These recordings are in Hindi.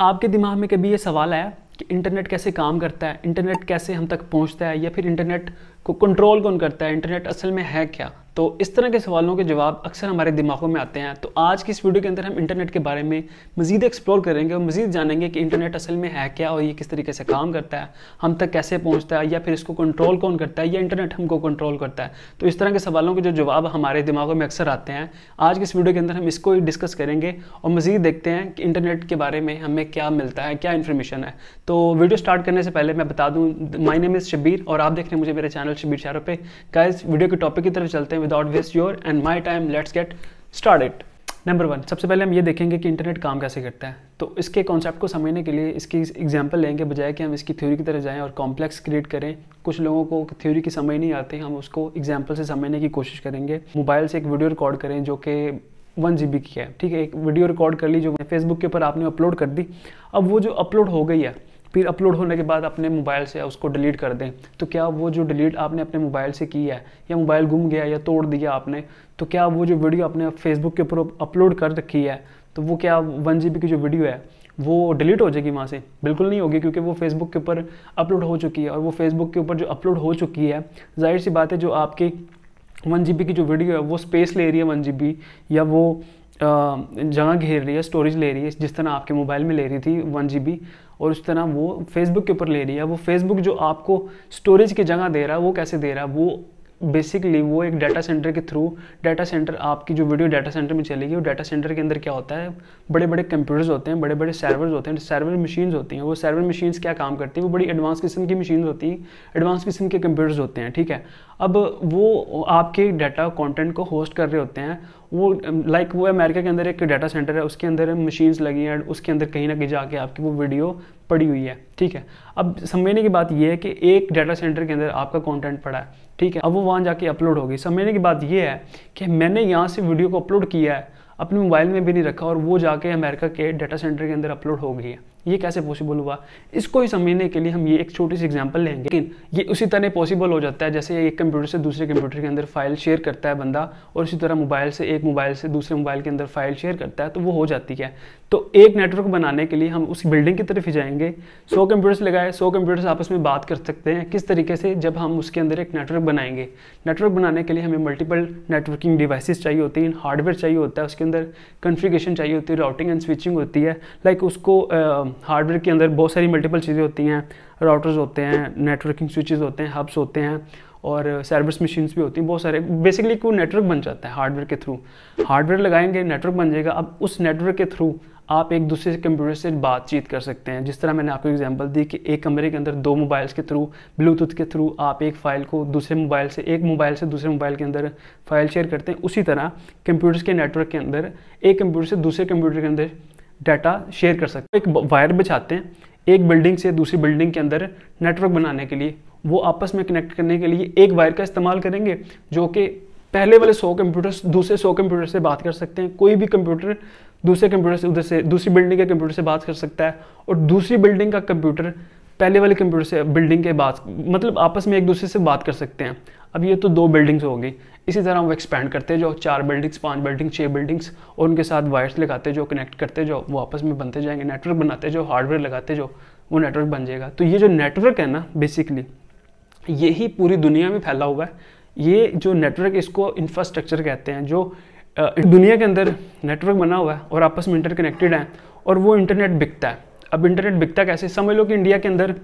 आपके दिमाग में कभी ये सवाल आया कि इंटरनेट कैसे काम करता है इंटरनेट कैसे हम तक पहुंचता है या फिर इंटरनेट को कंट्रोल कौन करता है इंटरनेट असल में है क्या तो इस तरह के सवालों के जवाब अक्सर हमारे दिमागों में आते हैं तो आज की इस वीडियो के अंदर हम इंटरनेट के बारे में मजीद एक्सप्लोर करेंगे और मजीद जानेंगे कि इंटरनेट असल में है क्या और ये किस तरीके से काम करता है हम तक कैसे पहुंचता है या फिर इसको कंट्रोल कौन करता है या इंटरनेट हमको कंट्रोल करता है तो इस तरह के सवालों के जो जवाब हमारे दिमागों में अक्सर आते हैं आज की इस वीडियो के अंदर हम इसको ही डिस्कस करेंगे और मजीद देखते हैं कि इंटरनेट के बारे में हमें क्या मिलता है क्या इन्फॉर्मेशन है तो वीडियो स्टार्ट करने से पहले मैं बता दूँ माई नेम इज़ शबीर और आप देख रहे हैं मुझे मेरे चैनल चैनल शबीर शारो पे गाइस वीडियो के टॉपिक की तरफ चलते हैं without waste your and my time let's get started number one सबसे पहले हम ये देखेंगे कि इंटरनेट काम कैसे करता है तो इसके कॉन्सेप्ट को समझने के लिए इसकी एग्जाम्पल लेंगे बजाय कि हम इसकी थ्योरी की तरफ जाएं और कॉम्प्लेक्स क्रिएट करें कुछ लोगों को थ्योरी की समझ नहीं आती हम उसको एग्जाम्पल से समझने की कोशिश करेंगे मोबाइल से एक वीडियो रिकॉर्ड करें जो कि वन जी की है ठीक है एक वीडियो रिकॉर्ड कर ली जो फेसबुक के ऊपर आपने अपलोड कर दी अब वो जो अपलोड हो गई है फिर अपलोड होने के बाद अपने मोबाइल से उसको डिलीट कर दें तो क्या वो जो डिलीट आपने अपने मोबाइल से की है या मोबाइल गुम गया या तोड़ दिया आपने तो क्या वो जो वीडियो आपने फेसबुक के ऊपर अपलोड कर रखी है तो वो क्या वन जी की जो वीडियो है वो डिलीट हो जाएगी वहाँ से बिल्कुल नहीं होगी क्योंकि वो फेसबुक के ऊपर अपलोड हो चुकी है और वो फेसबुक के ऊपर जो अपलोड हो चुकी है जाहिर सी बात है जो आपकी वन जी की जो वीडियो है वो स्पेस ले रही है वन जी या वो जगह घेर रही है स्टोरेज ले रही है जिस तरह आपके मोबाइल में ले रही थी वन जी और उस तरह वो फेसबुक के ऊपर ले रही है वो फेसबुक जो आपको स्टोरेज की जगह दे रहा है वो कैसे दे रहा है वो बेसिकली वो एक डाटा सेंटर के थ्रू डाटा सेंटर आपकी जो वीडियो डाटा सेंटर में चलेगी वो डाटा सेंटर के अंदर क्या होता है बड़े बड़े कंप्यूटर्स होते हैं बड़े बड़े सर्वर्स होते हैं सर्वर मशीन्स होती हैं वो सर्वर मशीन्स क्या काम करती हैं वो बड़ी एडवांस किस्म की मशीन्स होती हैं एडवांस किस्म के कंप्यूटर्स होते हैं ठीक है अब वो आपके डाटा कॉन्टेंट को होस्ट कर रहे होते हैं वो लाइक like वो अमेरिका के अंदर एक डाटा सेंटर है उसके अंदर मशीन्स लगी हैं उसके अंदर कहीं ना कहीं जाके आपकी वो वीडियो पड़ी हुई है ठीक है अब समझने की बात यह है कि एक डाटा सेंटर के अंदर आपका कंटेंट पड़ा है ठीक है अब वो वहाँ जाके अपलोड होगी समझने की बात ये है कि मैंने यहाँ से वीडियो को अपलोड किया है अपने मोबाइल में भी नहीं रखा और वो जाके अमेरिका के डाटा सेंटर के अंदर अपलोड हो गई है ये कैसे पॉसिबल हुआ इसको ही समझने के लिए हम ये एक छोटी सी एग्जांपल लेंगे लेकिन ये उसी तरह पॉसिबल हो जाता है जैसे एक कंप्यूटर से दूसरे कंप्यूटर के अंदर फाइल शेयर करता है बंदा और उसी तरह मोबाइल से एक मोबाइल से दूसरे मोबाइल के अंदर फाइल शेयर करता है तो वो हो जाती है तो एक नेटवर्क बनाने के लिए हम उस बिल्डिंग की तरफ ही जाएंगे सौ कंप्यूटर्स लगाए सौ कंप्यूटर्स आपस में बात कर सकते हैं किस तरीके से जब हम उसके अंदर एक नेटवर्क बनाएंगे नेटवर्क बनाने के लिए हमें मल्टीपल नेटवर्किंग डिवाइसेस चाहिए होती हैं हार्डवेयर चाहिए होता है उसके अंदर कन्फिगेशन चाहिए होती है राउटिंग एंड स्विचिंग होती है लाइक उसको हार्डवेयर के अंदर बहुत सारी मल्टीपल चीज़ें होती हैं राउटर्स होते हैं नेटवर्किंग स्विचेज़ होते हैं हब्स होते हैं और सर्विस मशीन्स भी होती हैं बहुत सारे बेसिकली वो नेटवर्क बन जाता है हार्डवेयर के थ्रू हार्डवेयर लगाएंगे नेटवर्क बन जाएगा अब उस नेटवर्क के थ्रू आप एक दूसरे से कंप्यूटर से बातचीत कर सकते हैं जिस तरह मैंने आपको एग्जांपल दी कि एक कमरे के अंदर दो मोबाइल्स के थ्रू ब्लूटूथ के थ्रू आप एक फ़ाइल को दूसरे मोबाइल से एक मोबाइल से दूसरे मोबाइल के अंदर फाइल शेयर करते हैं उसी तरह कंप्यूटर्स के नेटवर्क के अंदर एक कंप्यूटर से दूसरे कंप्यूटर के अंदर डाटा शेयर कर सकते हैं एक वायर बिछाते हैं एक बिल्डिंग से दूसरी बिल्डिंग के अंदर नेटवर्क बनाने के लिए वो आपस में कनेक्ट करने के लिए एक वायर का इस्तेमाल करेंगे जो कि पहले वाले सौ कंप्यूटर्स दूसरे सौ कंप्यूटर से बात कर सकते हैं कोई भी कंप्यूटर दूसरे कंप्यूटर से उधर से दूसरी बिल्डिंग के कंप्यूटर से बात कर सकता है और दूसरी बिल्डिंग का कंप्यूटर पहले वाले कंप्यूटर से बिल्डिंग के बात मतलब आपस में एक दूसरे से बात कर सकते हैं अब ये तो दो बिल्डिंग्स हो गई इसी तरह हम एक्सपेंड करते जो चार बिल्डिंग्स पांच बिल्डिंग्स छः बिल्डिंग्स और उनके साथ वायर्स लगाते जो कनेक्ट करते जाओ वो आपस में बनते जाएंगे नेटवर्क बनाते जो हार्डवेयर लगाते जो वो नेटवर्क बन जाएगा तो ये जो नेटवर्क है ना बेसिकली यही पूरी दुनिया में फैला हुआ है ये जो नेटवर्क इसको इंफ्रास्ट्रक्चर कहते हैं जो दुनिया के अंदर नेटवर्क बना हुआ है और आपस में इंटरकनेक्टेड हैं और वो इंटरनेट बिकता है अब इंटरनेट बिकता कैसे समझ लो कि इंडिया के अंदर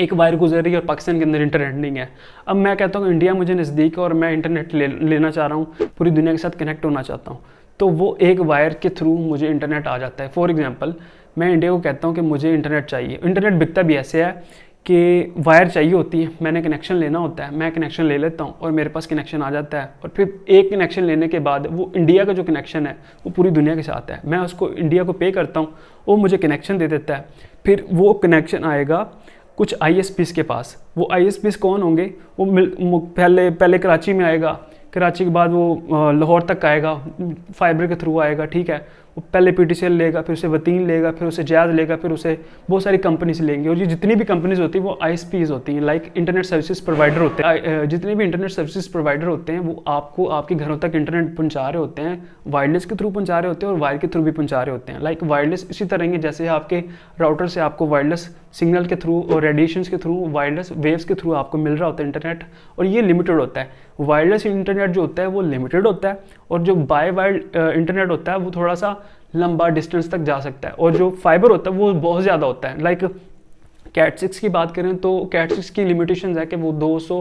एक वायर गुजर रही है और पाकिस्तान के अंदर इंटरनेट नहीं है अब मैं कहता हूँ इंडिया मुझे नज़दीक है और मैं इंटरनेट ले लेना चाह रहा हूँ पूरी दुनिया के साथ कनेक्ट होना चाहता हूँ तो वो एक वायर के थ्रू मुझे इंटरनेट आ जाता है फॉर एग्ज़ाम्पल मैं इंडिया को कहता हूँ कि मुझे इंटरनेट चाहिए इंटरनेट बिकता भी ऐसे है कि वायर चाहिए होती है मैंने कनेक्शन लेना होता है मैं कनेक्शन ले लेता हूँ और मेरे पास कनेक्शन आ जाता है और फिर एक कनेक्शन लेने के बाद वो इंडिया का जो कनेक्शन है वो पूरी दुनिया के साथ है मैं उसको इंडिया को पे करता हूँ वो मुझे कनेक्शन दे देता है फिर वो कनेक्शन आएगा कुछ आई के पास वो आई कौन होंगे वो पहले पहले कराची में आएगा कराची के बाद वो लाहौर तक आएगा फाइबर के थ्रू आएगा ठीक है वो पहले पी लेगा फिर उसे वतीन लेगा फिर उसे जायज़ लेगा फिर उसे बहुत सारी कंपनीज लेंगी और ये जितनी भी कंपनीज होती है वो आई होती हैं लाइक इंटरनेट सर्विसेज प्रोवाइडर होते हैं uh, जितने भी इंटरनेट सर्विसेज प्रोवाइडर होते हैं वो आपको आपके घरों तक इंटरनेट पहुँचा रहे होते हैं वायरलेस के थ्रू पहुँचा रहे होते हैं और वायर के थ्रू भी पहुँचा रहे होते हैं लाइक वायरलेस इसी तरह के जैसे आपके राउटर से आपको वायरलेस सिग्नल के थ्रू और रेडिएशन के थ्रू वायरलेस वेव्स के थ्रू आपको मिल रहा होता है इंटरनेट और ये लिमिटेड होता है वायरलेस इंटरनेट जो होता है वो लिमिटेड होता है और जो बाय वाइल्ड इंटरनेट होता है वो थोड़ा सा लंबा डिस्टेंस तक जा सकता है और जो फाइबर होता है वो बहुत ज़्यादा होता है लाइक कैट सिक्स की बात करें तो कैट सिक्स की लिमिटेशन है कि वो 200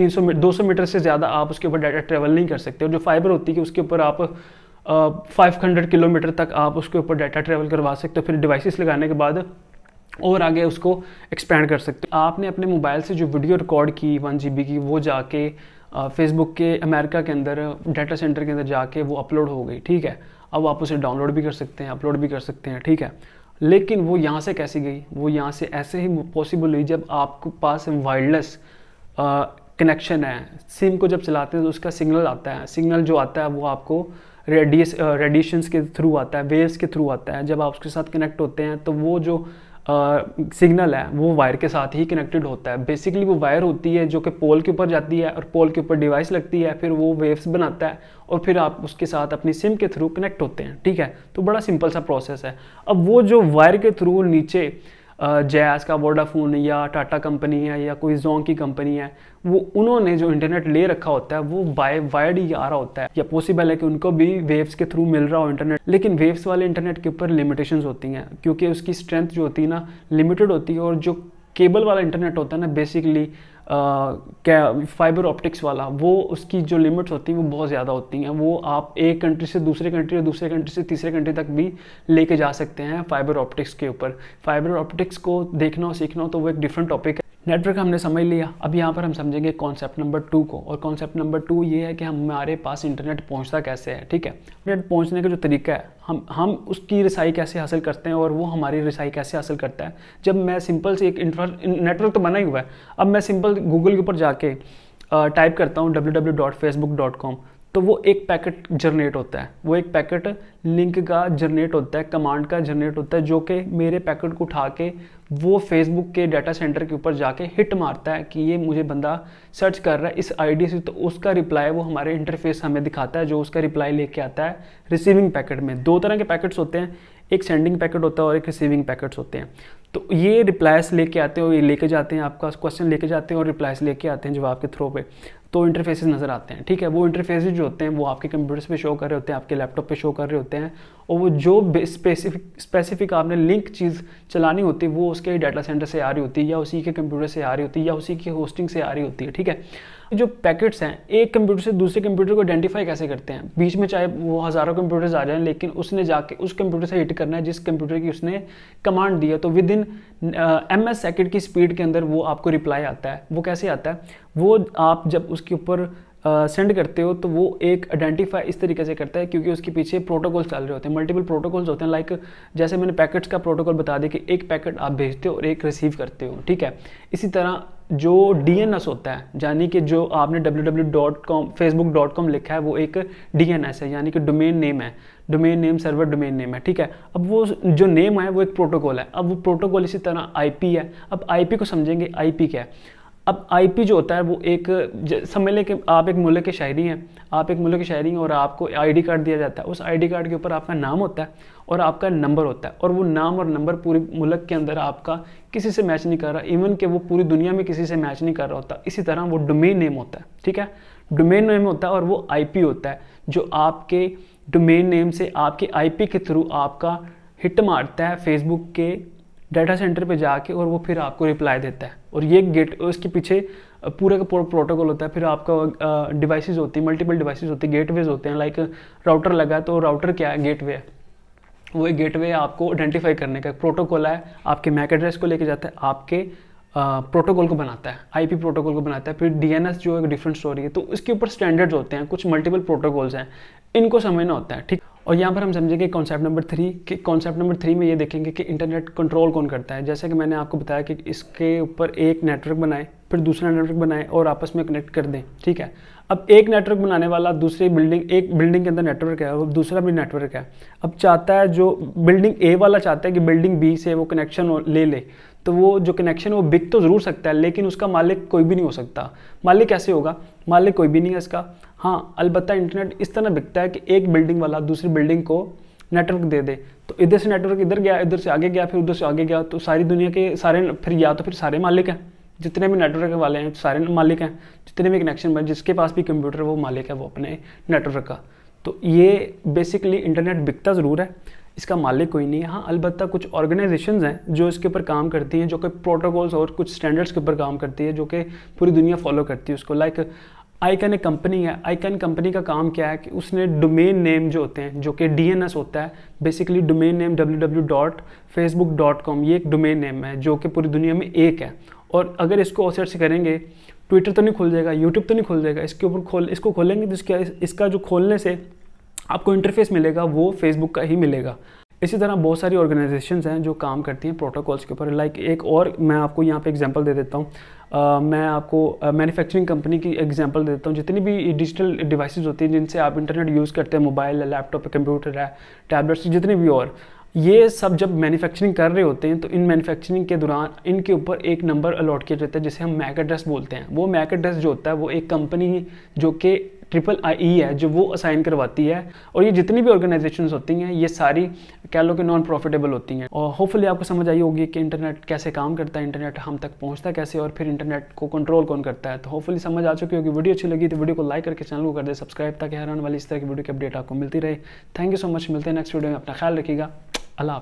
300 200 मीटर से ज़्यादा आप उसके ऊपर डाटा ट्रेवल नहीं कर सकते और जो फाइबर होती है कि उसके ऊपर आप फाइव uh, हंड्रेड किलोमीटर तक आप उसके ऊपर डाटा ट्रेवल करवा सकते हो फिर डिवाइसिस लगाने के बाद और आगे उसको एक्सपेंड कर सकते हो आपने अपने मोबाइल से जो वीडियो रिकॉर्ड की वन जी की वो जाके फेसबुक के अमेरिका के अंदर डाटा सेंटर के अंदर जाके वो अपलोड हो गई ठीक है अब आप उसे डाउनलोड भी कर सकते हैं अपलोड भी कर सकते हैं ठीक है लेकिन वो यहाँ से कैसी गई वो यहाँ से ऐसे ही पॉसिबल हुई जब आपके पास वायरलेस कनेक्शन है सिम को जब चलाते हैं तो उसका सिग्नल आता है सिग्नल जो आता है वो आपको रेडिएस रेडिएशंस के थ्रू आता है वेव्स के थ्रू आता है जब आप उसके साथ कनेक्ट होते हैं तो वो जो सिग्नल है वो वायर के साथ ही कनेक्टेड होता है बेसिकली वो वायर होती है जो कि पोल के ऊपर जाती है और पोल के ऊपर डिवाइस लगती है फिर वो वेव्स बनाता है और फिर आप उसके साथ अपनी सिम के थ्रू कनेक्ट होते हैं ठीक है तो बड़ा सिंपल सा प्रोसेस है अब वो जो वायर के थ्रू नीचे जैस का वोडाफोन या टाटा कंपनी है या कोई जोंग की कंपनी है वो उन्होंने जो इंटरनेट ले रखा होता है वो बाय वायर्ड ही आ रहा होता है या पॉसिबल है कि उनको भी वेव्स के थ्रू मिल रहा हो इंटरनेट लेकिन वेव्स वाले इंटरनेट के ऊपर लिमिटेशंस होती हैं क्योंकि उसकी स्ट्रेंथ जो होती है ना लिमिटेड होती है और जो केबल वाला इंटरनेट होता है ना बेसिकली फाइबर ऑप्टिक्स वाला वो उसकी जो लिमिट्स होती हैं वो बहुत ज़्यादा होती हैं वो आप एक कंट्री से दूसरे कंट्री और दूसरे कंट्री से तीसरे कंट्री तक भी लेके जा सकते हैं फाइबर ऑप्टिक्स के ऊपर फाइबर ऑप्टिक्स को देखना और सीखना तो वो एक डिफरेंट टॉपिक है नेटवर्क हमने समझ लिया अब यहाँ पर हम समझेंगे कॉन्सेप्ट नंबर टू को और कॉन्सेप्ट नंबर टू ये है कि हमारे पास इंटरनेट पहुँचता कैसे है ठीक है इंटरनेट पहुँचने का जो तरीका है हम हम उसकी रसाई कैसे हासिल करते हैं और वो हमारी रसाई कैसे हासिल करता है जब मैं सिंपल से एक इंफ्रा नेटवर्क तो बना ही हुआ है अब मैं सिंपल गूगल के ऊपर जाके टाइप करता हूँ W W dot Facebook dot com तो वो एक पैकेट जनरेट होता है वो एक पैकेट लिंक का जनरेट होता है कमांड का जनरेट होता है जो कि मेरे पैकेट को उठा के वो फेसबुक के डाटा सेंटर के ऊपर जाके हिट मारता है कि ये मुझे बंदा सर्च कर रहा है इस आईडी से तो उसका रिप्लाई वो हमारे इंटरफेस हमें दिखाता है जो उसका रिप्लाई लेके आता है रिसीविंग पैकेट में दो तरह के पैकेट्स होते हैं एक सेंडिंग पैकेट होता है और एक रिसीविंग पैकेट्स होते हैं तो ये रिप्लाइस लेके आते हैं और ये लेके जाते हैं आपका क्वेश्चन लेके जाते हैं और रिप्लाइस लेके आते हैं जवाब के थ्रू पे तो इंटरफेसेस नज़र आते हैं ठीक है वो इंटरफेसेस जो होते हैं वो आपके कंप्यूटर्स पे शो कर रहे होते हैं आपके लैपटॉप पे शो कर रहे होते हैं और वो जो स्पेसिफिक स्पेसिफिक आपने लिंक चीज़ चलानी होती है वो उसके डाटा सेंटर से आ रही होती है या उसी के कंप्यूटर से आ रही होती है या उसी की होस्टिंग से आ रही होती है ठीक है जो पैकेट्स हैं एक कंप्यूटर से दूसरे कंप्यूटर को आइडेंटिफाई कैसे करते हैं बीच में चाहे वो हज़ारों कंप्यूटर्स आ जाएं लेकिन उसने जाके उस कंप्यूटर से हिट करना है जिस कंप्यूटर की उसने कमांड दिया तो within M S second की स्पीड के अंदर वो आपको रिप्लाई आता है वो कैसे आता है वो आप जब उसके ऊपर सेंड uh, करते हो तो वो एक आइडेंटिफाई इस तरीके से करता है क्योंकि उसके पीछे प्रोटोकॉल चल रहे होते हैं मल्टीपल प्रोटोकॉल्स होते हैं लाइक like, जैसे मैंने पैकेट्स का प्रोटोकॉल बता दिया कि एक पैकेट आप भेजते हो और एक रिसीव करते हो ठीक है इसी तरह जो डी होता है यानी कि जो आपने W W dot com Facebook dot com लिखा है वो एक डी है यानी कि डोमेन नेम है domain name server domain name है ठीक है अब वो जो नेम है वो एक प्रोटोकॉल है अब वो प्रोटोकॉल इसी तरह आईपी है अब आईपी को समझेंगे आईपी क्या है अब आईपी जो होता है वो एक समझ लें कि आप एक मुल्क के शायरी हैं आप एक मुल्क के शायरी हैं और आपको आईडी कार्ड दिया जाता है उस आईडी कार्ड के ऊपर आपका नाम होता है और आपका नंबर होता है और वो नाम और नंबर पूरे मुल्क के अंदर आपका किसी से मैच नहीं कर रहा इवन कि वो पूरी दुनिया में किसी से मैच नहीं कर रहा होता इसी तरह वो डोमेन नेम होता है ठीक है डोमेन नेम होता है और वो आई होता है जो आपके डोमेन नेम से आपके आई के थ्रू आपका हिट मारता है फेसबुक के डाटा सेंटर पे जाके और वो फिर आपको रिप्लाई देता है और ये गेट उसके पीछे पूरा का पूरा प्रोटोकॉल होता है फिर आपका डिवाइस होती है मल्टीपल डिवाइस होती है गेट होते हैं लाइक राउटर लगा तो राउटर क्या है गेट है वो एक गेट आपको आइडेंटिफाई करने का प्रोटोकॉल है आपके मैक एड्रेस को लेके जाता है आपके प्रोटोकॉल को बनाता है आईपी प्रोटोकॉल को बनाता है फिर डीएनएस जो एक डिफरेंट स्टोरी है तो उसके ऊपर स्टैंडर्ड्स होते हैं कुछ मल्टीपल प्रोटोकॉल्स हैं इनको समझना होता है ठीक और यहाँ पर हम समझेंगे कॉन्सेप्ट नंबर थ्री कि कॉन्सेप्ट नंबर थ्री में ये देखेंगे कि इंटरनेट कंट्रोल कौन करता है जैसे कि मैंने आपको बताया कि इसके ऊपर एक नेटवर्क बनाए फिर दूसरा नेटवर्क बनाए और आपस में कनेक्ट कर दें ठीक है अब एक नेटवर्क बनाने वाला दूसरी बिल्डिंग एक बिल्डिंग के अंदर नेटवर्क है और दूसरा भी नेटवर्क है अब चाहता है जो बिल्डिंग ए वाला चाहता है कि बिल्डिंग बी से वो कनेक्शन ले ले तो वो जो कनेक्शन वो बिक तो ज़रूर सकता है लेकिन उसका मालिक कोई भी नहीं हो सकता मालिक कैसे होगा मालिक कोई भी नहीं है इसका हाँ अलबत्त इंटरनेट इस तरह बिकता है कि एक बिल्डिंग वाला दूसरी बिल्डिंग को नेटवर्क दे दे तो इधर से नेटवर्क इधर गया इधर से आगे गया फिर उधर से आगे गया तो सारी दुनिया के सारे फिर या तो फिर सारे मालिक हैं जितने भी नेटवर्क वाले हैं सारे मालिक हैं जितने भी कनेक्शन बने जिसके पास भी कंप्यूटर है वो मालिक है वो अपने नेटवर्क का तो ये बेसिकली इंटरनेट बिकता ज़रूर है इसका मालिक कोई नहीं है हाँ अलबत्त कुछ ऑर्गेनाइजेशन हैं जो इसके ऊपर काम करती हैं जो कि प्रोटोकॉल्स और कुछ स्टैंडर्ड्स के ऊपर काम करती है जो कि पूरी दुनिया फॉलो करती है उसको लाइक आईकन एक कंपनी है आईकन कंपनी का काम क्या है कि उसने डोमेन नेम जो होते हैं जो कि डीएनएस होता है basically domain name W W dot Facebook dot com ये एक डोमेन नेम है जो कि पूरी दुनिया में एक है और अगर इसको ऑसर से करेंगे ट्विटर तो नहीं खुल जाएगा यूट्यूब तो नहीं खुल जाएगा इसके ऊपर खोल इसको खोलेंगे तो इसका जो खोलने से आपको इंटरफेस मिलेगा वो फेसबुक का ही मिलेगा इसी तरह बहुत सारी ऑर्गेनाइजेशंस हैं जो काम करती हैं प्रोटोकॉल्स के ऊपर लाइक एक और मैं आपको यहाँ पे एग्जांपल दे देता हूँ Uh, मैं आपको मैन्युफैक्चरिंग uh, कंपनी की एग्जांपल देता हूँ जितनी भी डिजिटल डिवाइसेस होती हैं जिनसे आप इंटरनेट यूज़ करते हैं मोबाइल है लैपटॉप है कंप्यूटर है टैबलेट्स जितने भी और ये सब जब मैन्युफैक्चरिंग कर रहे होते हैं तो इन मैन्युफैक्चरिंग के दौरान इनके ऊपर एक नंबर अलॉट किया जाता है जिसे हम मैक एड्रेस बोलते हैं वो मैक एड्रेस जो होता है वो एक कंपनी जो कि ट्रिपल आई e है जो वो असाइन करवाती है और ये जितनी भी ऑर्गेनाइजेशन होती हैं ये सारी कह लो कि नॉन प्रॉफिटेबल होती हैं और होपफुली आपको समझ आई होगी कि इंटरनेट कैसे काम करता है इंटरनेट हम तक पहुंचता कैसे और फिर इंटरनेट को कंट्रोल कौन करता है तो होपफुली समझ आ चुकी होगी वीडियो अच्छी लगी तो वीडियो को लाइक करके चैनल को कर दे सब्सक्राइब ताकि हर आने वाली इस तरह की वीडियो की अपडेट आपको मिलती रहे थैंक यू सो मच मिलते हैं नेक्स्ट वीडियो में अपना ख्याल रखिएगा अला